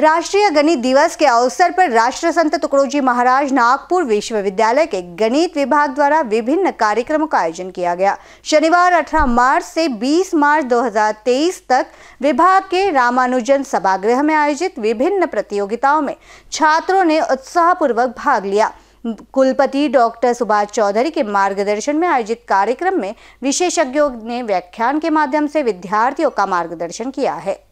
राष्ट्रीय गणित दिवस के अवसर पर राष्ट्र संत टुकड़ोजी महाराज नागपुर विश्वविद्यालय के गणित विभाग द्वारा विभिन्न कार्यक्रमों का आयोजन किया गया शनिवार 18 मार्च से 20 मार्च 2023 तक विभाग के रामानुजन सभागृह में आयोजित विभिन्न प्रतियोगिताओं में छात्रों ने उत्साहपूर्वक भाग लिया कुलपति डॉक्टर सुभाष चौधरी के मार्गदर्शन में आयोजित कार्यक्रम में विशेषज्ञों ने व्याख्यान के माध्यम से विद्यार्थियों का मार्गदर्शन किया है